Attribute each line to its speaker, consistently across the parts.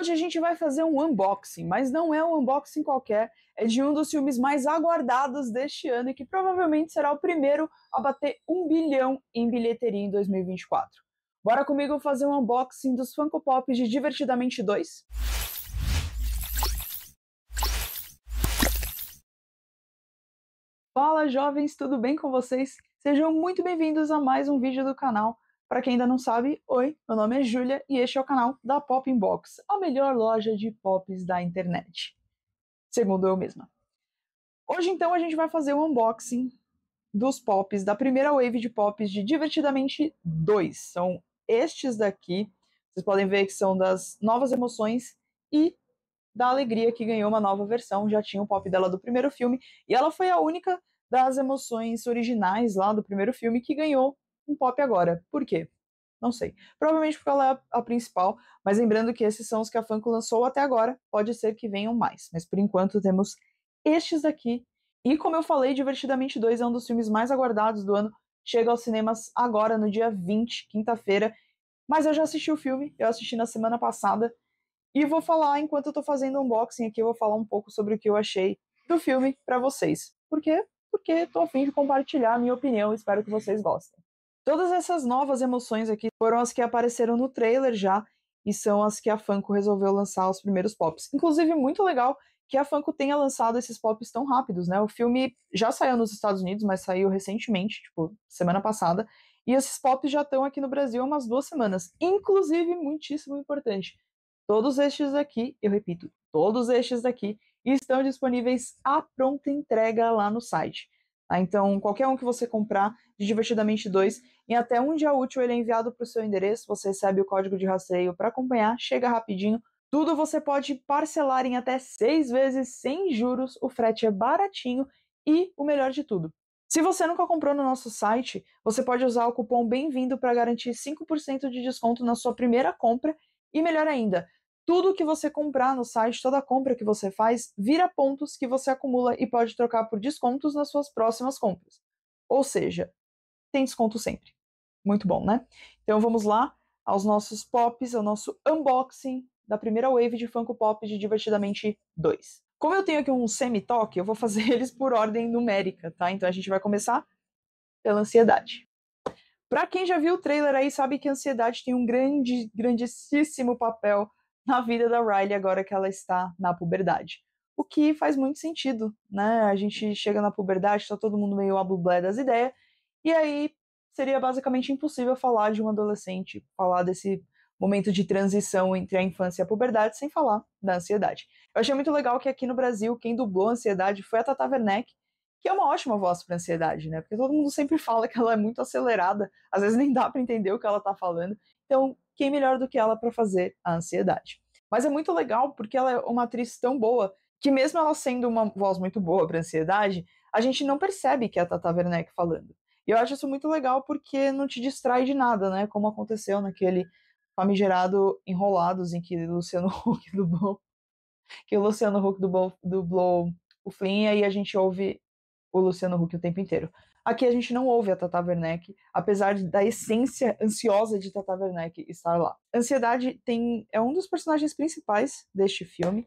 Speaker 1: Hoje a gente vai fazer um unboxing, mas não é um unboxing qualquer, é de um dos filmes mais aguardados deste ano e que provavelmente será o primeiro a bater um bilhão em bilheteria em 2024. Bora comigo fazer um unboxing dos Funko Pop de Divertidamente 2? Fala jovens, tudo bem com vocês? Sejam muito bem-vindos a mais um vídeo do canal. Para quem ainda não sabe, oi, meu nome é Julia e este é o canal da Pop Inbox, a melhor loja de pops da internet. Segundo eu mesma. Hoje então a gente vai fazer o um unboxing dos pops da primeira wave de pops de Divertidamente 2. São estes daqui. Vocês podem ver que são das novas emoções e da alegria que ganhou uma nova versão. Já tinha o pop dela do primeiro filme e ela foi a única das emoções originais lá do primeiro filme que ganhou um pop agora. Por quê? Não sei. Provavelmente porque ela é a principal, mas lembrando que esses são os que a Funko lançou até agora, pode ser que venham mais, mas por enquanto temos estes aqui. E como eu falei, Divertidamente 2 é um dos filmes mais aguardados do ano, chega aos cinemas agora, no dia 20, quinta-feira. Mas eu já assisti o filme, eu assisti na semana passada, e vou falar, enquanto eu tô fazendo o unboxing aqui, eu vou falar um pouco sobre o que eu achei do filme para vocês. Por quê? Porque tô afim de compartilhar a minha opinião, espero que vocês gostem. Todas essas novas emoções aqui foram as que apareceram no trailer já e são as que a Funko resolveu lançar os primeiros pops. Inclusive, muito legal que a Funko tenha lançado esses pops tão rápidos, né? O filme já saiu nos Estados Unidos, mas saiu recentemente, tipo, semana passada, e esses pops já estão aqui no Brasil há umas duas semanas. Inclusive, muitíssimo importante, todos estes aqui, eu repito, todos estes aqui estão disponíveis à pronta entrega lá no site. Tá? Então, qualquer um que você comprar de Divertidamente 2, em até um dia útil ele é enviado para o seu endereço, você recebe o código de rastreio para acompanhar, chega rapidinho. Tudo você pode parcelar em até seis vezes sem juros, o frete é baratinho e o melhor de tudo. Se você nunca comprou no nosso site, você pode usar o cupom Bem-vindo para garantir 5% de desconto na sua primeira compra e melhor ainda, tudo que você comprar no site, toda compra que você faz, vira pontos que você acumula e pode trocar por descontos nas suas próximas compras. Ou seja, tem desconto sempre. Muito bom, né? Então vamos lá aos nossos pops, ao nosso unboxing da primeira wave de Funko Pop de Divertidamente 2. Como eu tenho aqui um semi-toque, eu vou fazer eles por ordem numérica, tá? Então a gente vai começar pela ansiedade. Pra quem já viu o trailer aí, sabe que a ansiedade tem um grande, grandíssimo papel na vida da Riley agora que ela está na puberdade. O que faz muito sentido, né? A gente chega na puberdade, está todo mundo meio abublé das ideias, e aí seria basicamente impossível falar de um adolescente, falar desse momento de transição entre a infância e a puberdade, sem falar da ansiedade. Eu achei muito legal que aqui no Brasil, quem dublou a ansiedade foi a Tata Werneck, que é uma ótima voz para ansiedade, né? Porque todo mundo sempre fala que ela é muito acelerada, às vezes nem dá para entender o que ela tá falando. Então, quem melhor do que ela para fazer a ansiedade? Mas é muito legal porque ela é uma atriz tão boa que, mesmo ela sendo uma voz muito boa para ansiedade, a gente não percebe que é a Tata Werneck falando. E eu acho isso muito legal porque não te distrai de nada, né? Como aconteceu naquele famigerado Enrolados, em que Luciano Huck do Blow. Que o Luciano Huck do Blow, do Blow o Flynn, e aí a gente ouve o Luciano Huck o tempo inteiro. Aqui a gente não ouve a Tata Werneck, apesar da essência ansiosa de Tata Werneck estar lá. Ansiedade tem é um dos personagens principais deste filme,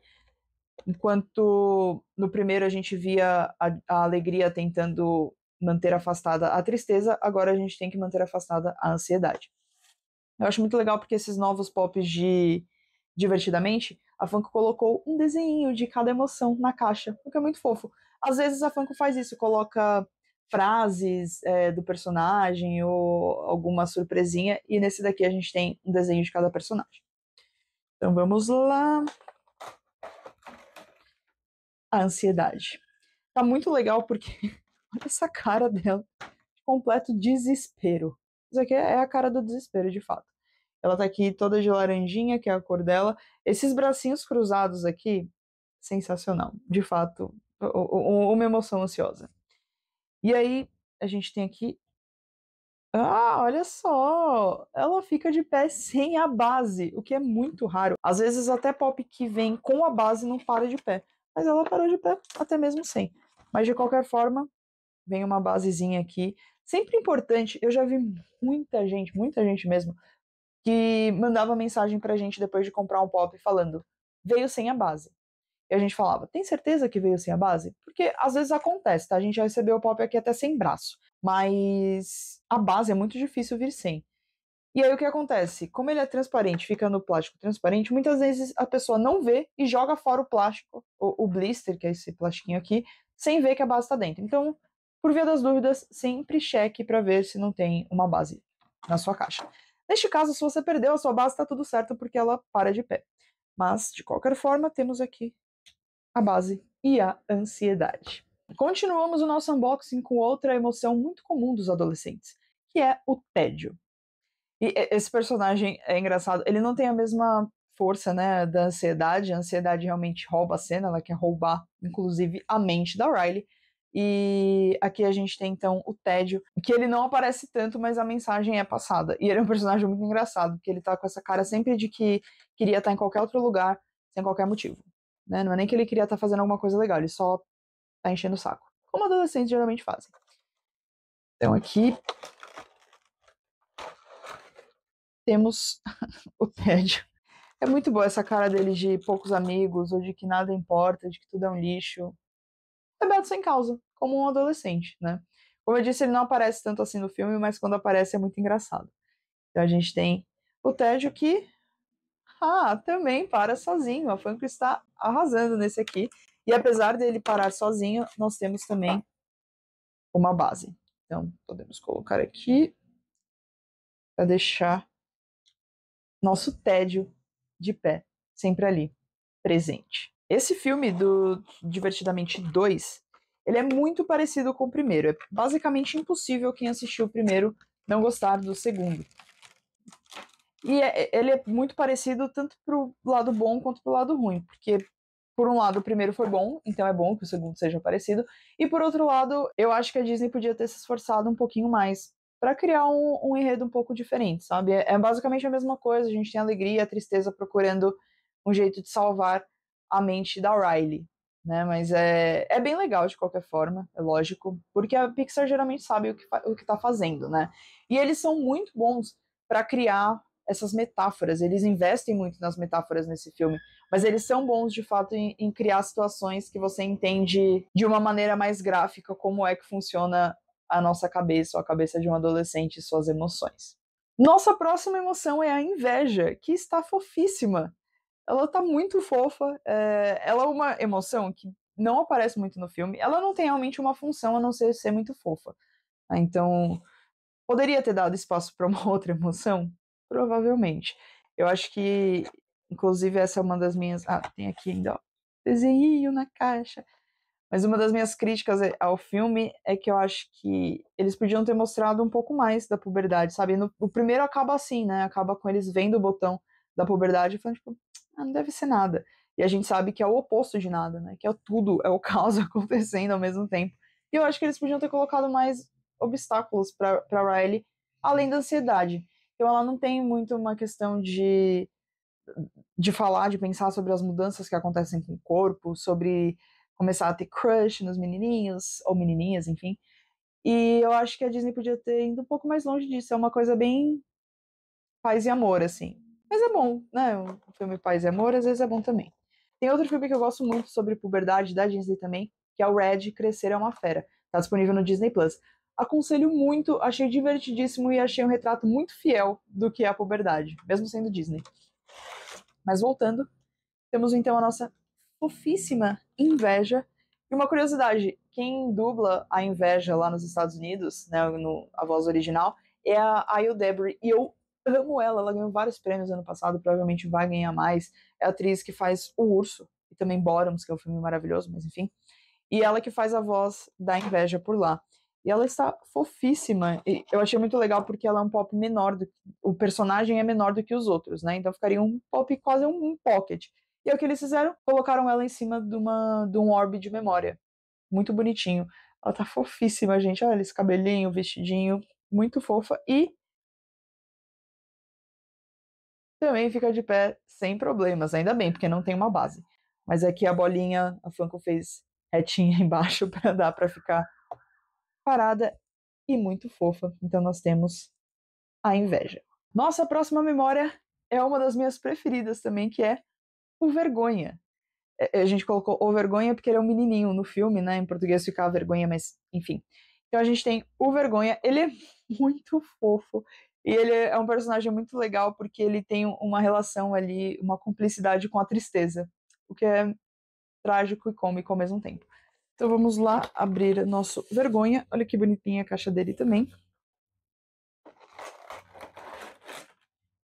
Speaker 1: enquanto no primeiro a gente via a, a alegria tentando manter afastada a tristeza, agora a gente tem que manter afastada a ansiedade. Eu acho muito legal porque esses novos pops de Divertidamente, a Funko colocou um desenho de cada emoção na caixa, o que é muito fofo. Às vezes a Funko faz isso, coloca frases é, do personagem ou alguma surpresinha. E nesse daqui a gente tem um desenho de cada personagem. Então vamos lá. A ansiedade. Tá muito legal porque olha essa cara dela. Completo desespero. Isso aqui é a cara do desespero, de fato. Ela tá aqui toda de laranjinha, que é a cor dela. Esses bracinhos cruzados aqui, sensacional. De fato, uma emoção ansiosa. E aí a gente tem aqui. Ah, olha só! Ela fica de pé sem a base, o que é muito raro. Às vezes até pop que vem com a base não para de pé. Mas ela parou de pé, até mesmo sem. Mas de qualquer forma, vem uma basezinha aqui. Sempre importante, eu já vi muita gente, muita gente mesmo, que mandava mensagem pra gente depois de comprar um pop falando: veio sem a base. E a gente falava, tem certeza que veio sem a base? Porque às vezes acontece, tá? A gente já recebeu o pop aqui até sem braço. Mas a base é muito difícil vir sem. E aí o que acontece? Como ele é transparente, fica no plástico transparente, muitas vezes a pessoa não vê e joga fora o plástico, o, o blister, que é esse plastiquinho aqui, sem ver que a base está dentro. Então, por via das dúvidas, sempre cheque para ver se não tem uma base na sua caixa. Neste caso, se você perdeu a sua base, está tudo certo porque ela para de pé. Mas, de qualquer forma, temos aqui a base e a ansiedade. Continuamos o nosso unboxing com outra emoção muito comum dos adolescentes, que é o tédio. E esse personagem é engraçado, ele não tem a mesma força, né, da ansiedade. A ansiedade realmente rouba a cena, ela quer roubar, inclusive, a mente da Riley. E aqui a gente tem então o tédio, que ele não aparece tanto, mas a mensagem é passada. E ele é um personagem muito engraçado, porque ele tá com essa cara sempre de que queria estar em qualquer outro lugar, sem qualquer motivo. Né? Não é nem que ele queria estar tá fazendo alguma coisa legal, ele só tá enchendo o saco. Como adolescentes geralmente fazem. Então aqui temos o tédio. É muito boa essa cara dele de poucos amigos, ou de que nada importa, de que tudo é um lixo. é belo sem causa, como um adolescente, né? Como eu disse, ele não aparece tanto assim no filme, mas quando aparece é muito engraçado. Então a gente tem o tédio que ah, também para sozinho. A Funko está arrasando nesse aqui. E apesar dele parar sozinho, nós temos também uma base. Então, podemos colocar aqui para deixar nosso tédio de pé, sempre ali, presente. Esse filme do Divertidamente 2, ele é muito parecido com o primeiro. É basicamente impossível quem assistiu o primeiro não gostar do segundo. E é, é, ele é muito parecido tanto pro lado bom quanto pro lado ruim, porque por um lado, o primeiro foi bom, então é bom que o segundo seja parecido. E por outro lado, eu acho que a Disney podia ter se esforçado um pouquinho mais para criar um, um, enredo um pouco diferente, sabe? É, é basicamente a mesma coisa. A gente tem a alegria e a tristeza procurando um jeito de salvar a mente da Riley, né? Mas é, é bem legal de qualquer forma, é lógico, porque a Pixar geralmente sabe o que, o que tá fazendo, né? E eles são muito bons para criar essas metáforas. Eles investem muito nas metáforas nesse filme, mas eles são bons de fato em, em, criar situações que você entende de uma maneira mais gráfica como é que funciona a nossa cabeça, ou a cabeça de um adolescente e suas emoções. Nossa próxima emoção é a inveja, que está fofíssima. Ela está muito fofa. É... Ela é uma emoção que não aparece muito no filme. Ela não tem realmente uma função a não ser ser muito fofa. Então, poderia ter dado espaço para uma outra emoção? Provavelmente. Eu acho que, inclusive, essa é uma das minhas. Ah, tem aqui ainda, ó. Desenho na caixa. Mas uma das minhas críticas eh, ao filme é que eu acho que eles podiam ter mostrado um pouco mais da puberdade, sabe? No, o primeiro acaba assim, né? Acaba com eles vendo o botão da puberdade e falando, tipo, ah, não deve ser nada. E a gente sabe que é o oposto de nada, né? Que é tudo, é o caos acontecendo ao mesmo tempo. E eu acho que eles podiam ter colocado mais obstáculos para Riley, além da ansiedade. Então ela não tem muito uma questão de, de falar, de pensar sobre as mudanças que acontecem com o corpo, sobre começar a ter crush nos menininhos, ou menininhas, enfim. E eu acho que a Disney podia ter ido um pouco mais longe disso. É uma coisa bem paz e amor, assim. Mas é bom, né? O filme Paz e Amor às vezes é bom também. Tem outro filme que eu gosto muito sobre puberdade da Disney também, que é o Red Crescer é uma Fera. Tá disponível no Disney Plus. Aconselho muito, achei divertidíssimo e achei um retrato muito fiel do que é a puberdade, mesmo sendo Disney. Mas voltando, temos então a nossa fofíssima Inveja. E uma curiosidade, quem dubla a Inveja lá nos Estados Unidos, né, no, a voz original, é a Ayo Debris. E eu amo ela, ela ganhou vários prêmios ano passado, provavelmente vai ganhar mais. É a atriz que faz O Urso, e também Bottoms, que é um filme maravilhoso, mas enfim. E ela que faz a voz da Inveja por lá. E ela está fofíssima. E eu achei muito legal porque ela é um pop menor do que, o personagem é menor do que os outros, né? Então ficaria um pop quase um, um pocket. E é o que eles fizeram, colocaram ela em cima de uma de um orbe de memória. Muito bonitinho. Ela tá fofíssima, gente. Olha esse cabelinho, vestidinho, muito fofa e também fica de pé sem problemas, ainda bem, porque não tem uma base. Mas aqui é a bolinha, a Funko fez retinha embaixo para dar para ficar parada e muito fofa. Então nós temos a inveja. Nossa próxima memória é uma das minhas preferidas também, que é o vergonha. É, é, a gente colocou o vergonha porque ele é um menininho no filme, né? Em português ficava vergonha, mas enfim. Então a gente tem o vergonha. Ele é muito fofo e ele é um personagem muito legal porque ele tem uma relação ali, uma cumplicidade com a tristeza, o que é trágico e cômico ao mesmo tempo. Então vamos lá abrir nosso vergonha. Olha que bonitinha a caixa dele também.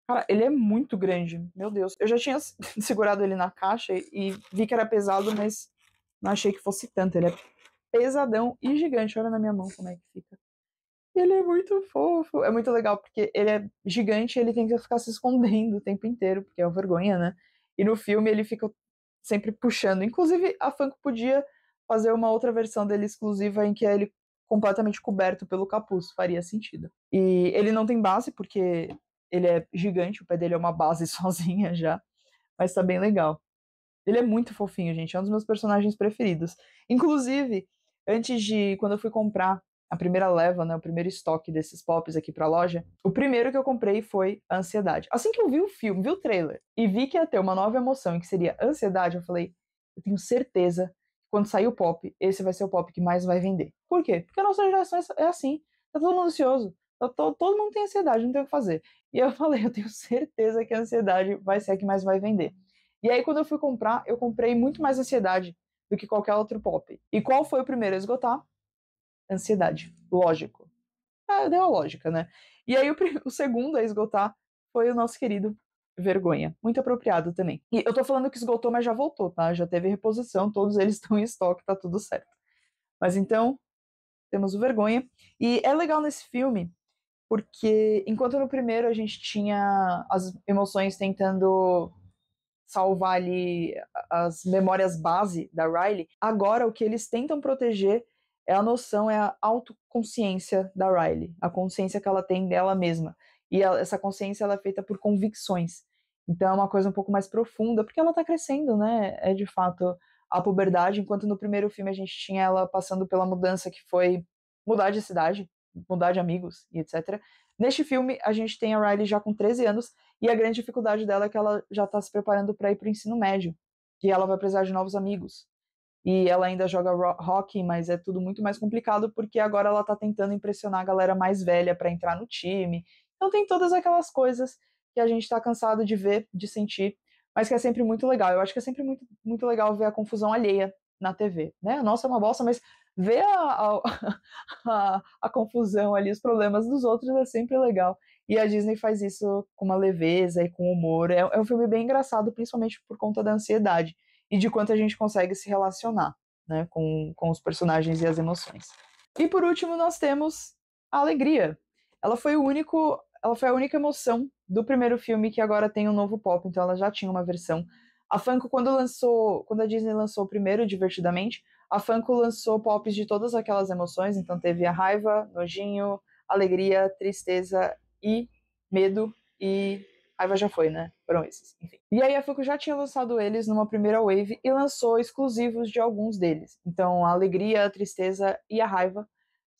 Speaker 1: Cara, ele é muito grande, meu Deus. Eu já tinha segurado ele na caixa e vi que era pesado, mas não achei que fosse tanto. Ele é pesadão e gigante. Olha na minha mão como é que fica. Ele é muito fofo. É muito legal, porque ele é gigante e ele tem que ficar se escondendo o tempo inteiro, porque é uma vergonha, né? E no filme ele fica sempre puxando. Inclusive, a Funko podia fazer uma outra versão dele exclusiva em que é ele completamente coberto pelo capuz, faria sentido. E ele não tem base, porque ele é gigante, o pé dele é uma base sozinha já, mas tá bem legal. Ele é muito fofinho, gente, é um dos meus personagens preferidos. Inclusive, antes de, quando eu fui comprar a primeira leva, né, o primeiro estoque desses pops aqui pra loja, o primeiro que eu comprei foi a Ansiedade. Assim que eu vi o filme, vi o trailer, e vi que ia ter uma nova emoção, e que seria Ansiedade, eu falei, eu tenho certeza quando sair o pop, esse vai ser o pop que mais vai vender. Por quê? Porque a nossa geração é, é assim. Tá todo mundo ansioso. Tá todo, todo mundo tem ansiedade, não tem o que fazer. E eu falei, eu tenho certeza que a ansiedade vai ser a que mais vai vender. E aí, quando eu fui comprar, eu comprei muito mais ansiedade do que qualquer outro pop. E qual foi o primeiro a esgotar? Ansiedade. Lógico. É, deu a lógica, né? E aí, o, o segundo a esgotar foi o nosso querido vergonha. Muito apropriado também. E eu tô falando que esgotou, mas já voltou, tá? Já teve reposição, todos eles estão em estoque, tá tudo certo. Mas então, temos o vergonha. E é legal nesse filme, porque enquanto no primeiro a gente tinha as emoções tentando salvar ali as memórias base da Riley, agora o que eles tentam proteger é a noção, é a autoconsciência da Riley, a consciência que ela tem dela mesma. E ela, essa consciência ela é feita por convicções. Então é uma coisa um pouco mais profunda, porque ela está crescendo, né? É de fato a puberdade, enquanto no primeiro filme a gente tinha ela passando pela mudança que foi mudar de cidade, mudar de amigos e etc. Neste filme a gente tem a Riley já com 13 anos e a grande dificuldade dela é que ela já está se preparando para ir para o ensino médio, que ela vai precisar de novos amigos. E ela ainda joga hockey, mas é tudo muito mais complicado porque agora ela está tentando impressionar a galera mais velha para entrar no time então tem todas aquelas coisas que a gente está cansado de ver, de sentir, mas que é sempre muito legal. Eu acho que é sempre muito, muito legal ver a confusão alheia na TV, né? nossa é uma bosta, mas ver a, a, a, a confusão ali, os problemas dos outros é sempre legal. E a Disney faz isso com uma leveza e com humor. É, é um filme bem engraçado, principalmente por conta da ansiedade e de quanto a gente consegue se relacionar né, com, com os personagens e as emoções. E por último, nós temos a alegria, ela foi o único, ela foi a única emoção do primeiro filme que agora tem um novo pop, então ela já tinha uma versão. A Funko quando lançou, quando a Disney lançou o primeiro Divertidamente, a Funko lançou pops de todas aquelas emoções, então teve a raiva, nojinho, alegria, tristeza e medo e raiva já foi, né? Foram esses, enfim. E aí a Funko já tinha lançado eles numa primeira wave e lançou exclusivos de alguns deles. Então a alegria, a tristeza e a raiva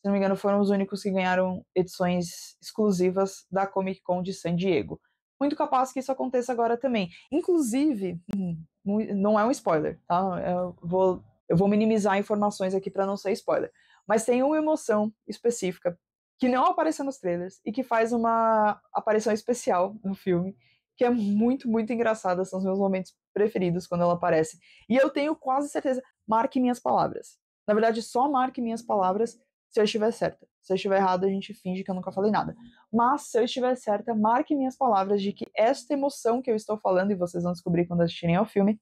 Speaker 1: se não me engano, foram os únicos que ganharam edições exclusivas da Comic Con de San Diego. Muito capaz que isso aconteça agora também. Inclusive, hum, não é um spoiler, tá? Eu vou, eu vou minimizar informações aqui para não ser spoiler. Mas tem uma emoção específica que não apareceu nos trailers e que faz uma aparição especial no filme, que é muito, muito engraçada. São os meus momentos preferidos quando ela aparece. E eu tenho quase certeza. Marque minhas palavras. Na verdade, só marque minhas palavras, se eu estiver certa. Se eu estiver errada, a gente finge que eu nunca falei nada. Mas se eu estiver certa, marque minhas palavras de que esta emoção que eu estou falando, e vocês vão descobrir quando assistirem ao filme,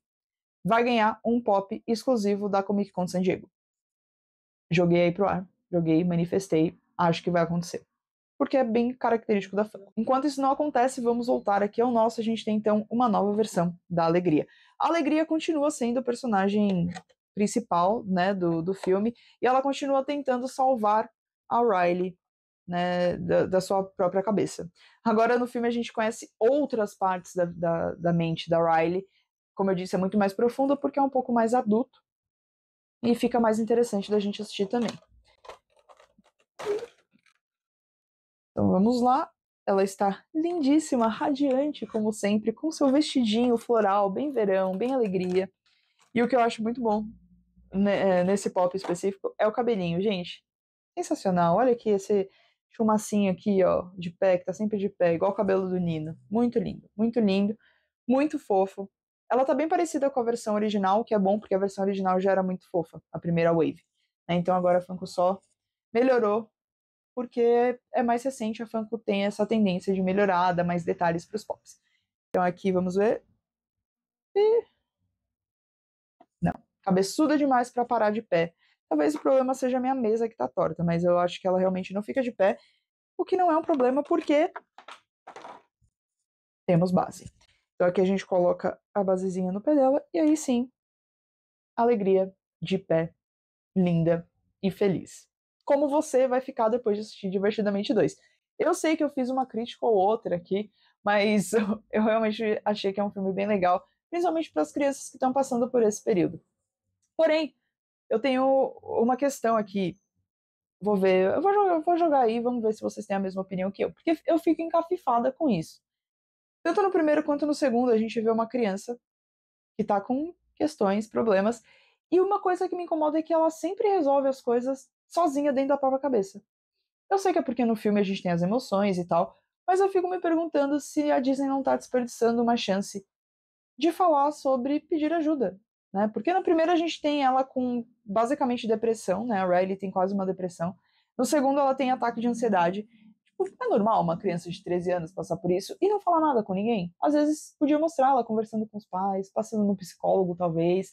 Speaker 1: vai ganhar um pop exclusivo da Comic Con San Diego. Joguei aí pro ar. Joguei, manifestei. Acho que vai acontecer porque é bem característico da fã. Enquanto isso não acontece, vamos voltar aqui ao nosso. A gente tem então uma nova versão da Alegria. A Alegria continua sendo o personagem principal né, do, do filme, e ela continua tentando salvar a Riley né, da, da, sua própria cabeça. Agora, no filme, a gente conhece outras partes da, da, da, mente da Riley. Como eu disse, é muito mais profunda porque é um pouco mais adulto e fica mais interessante da gente assistir também. Então vamos lá. Ela está lindíssima, radiante, como sempre, com seu vestidinho floral, bem verão, bem alegria. E o que eu acho muito bom é, nesse pop específico é o cabelinho, gente. Sensacional. Olha aqui esse chumacinho aqui, ó, de pé, que tá sempre de pé, igual o cabelo do Nino. Muito lindo, muito lindo, muito fofo. Ela tá bem parecida com a versão original, que é bom, porque a versão original já era muito fofa, a primeira Wave. Né? Então agora a Funko só melhorou, porque é mais recente, a Funko tem essa tendência de melhorar, dar mais detalhes pros pops. Então aqui, vamos ver. E cabeçuda demais para parar de pé. Talvez o problema seja a minha mesa que tá torta, mas eu acho que ela realmente não fica de pé, o que não é um problema porque temos base. Então aqui a gente coloca a basezinha no pé dela e aí sim, alegria de pé, linda e feliz. Como você vai ficar depois de assistir Divertidamente 2? Eu sei que eu fiz uma crítica ou outra aqui, mas eu realmente achei que é um filme bem legal, principalmente para as crianças que estão passando por esse período. Porém, eu tenho uma questão aqui. Vou ver, eu vou jogar, vou jogar aí, vamos ver se vocês têm a mesma opinião que eu, porque eu fico encafifada com isso. Tanto no primeiro quanto no segundo, a gente vê uma criança que tá com questões, problemas, e uma coisa que me incomoda é que ela sempre resolve as coisas sozinha dentro da própria cabeça. Eu sei que é porque no filme a gente tem as emoções e tal, mas eu fico me perguntando se a Disney não tá desperdiçando uma chance de falar sobre pedir ajuda, né? Porque na primeira a gente tem ela com basicamente depressão, né? A Riley tem quase uma depressão. No segundo ela tem ataque de ansiedade. Tipo, é normal uma criança de 13 anos passar por isso e não falar nada com ninguém. Às vezes podia mostrar ela conversando com os pais, passando no psicólogo talvez,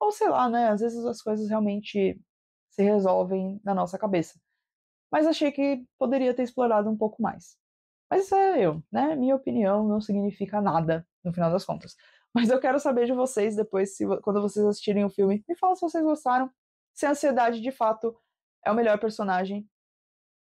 Speaker 1: ou sei lá, né? Às vezes as coisas realmente se resolvem na nossa cabeça. Mas achei que poderia ter explorado um pouco mais. Mas isso é eu, né? Minha opinião não significa nada, no final das contas. Mas eu quero saber de vocês depois, se, quando vocês assistirem o filme. Me fala se vocês gostaram. Se a ansiedade de fato é o melhor personagem.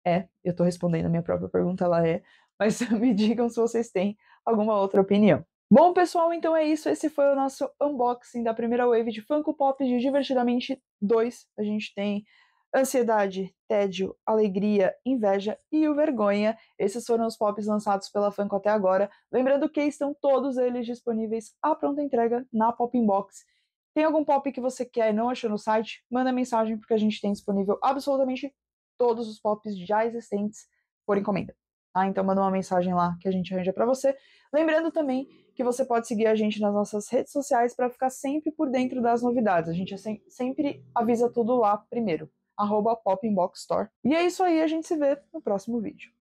Speaker 1: É, eu tô respondendo a minha própria pergunta, ela é. Mas me digam se vocês têm alguma outra opinião. Bom, pessoal, então é isso. Esse foi o nosso unboxing da primeira wave de Funko Pop de Divertidamente 2. A gente tem Ansiedade, Tédio, Alegria, Inveja e o Vergonha. Esses foram os pops lançados pela Funko até agora. Lembrando que estão todos eles disponíveis à pronta entrega na Pop Inbox. Tem algum pop que você quer e não achou no site? Manda mensagem porque a gente tem disponível absolutamente todos os pops já existentes por encomenda. Ah, então manda uma mensagem lá que a gente arranja para você. Lembrando também que você pode seguir a gente nas nossas redes sociais para ficar sempre por dentro das novidades. A gente é sempre avisa tudo lá primeiro arroba popinboxstore. E é isso aí, a gente se vê no próximo vídeo.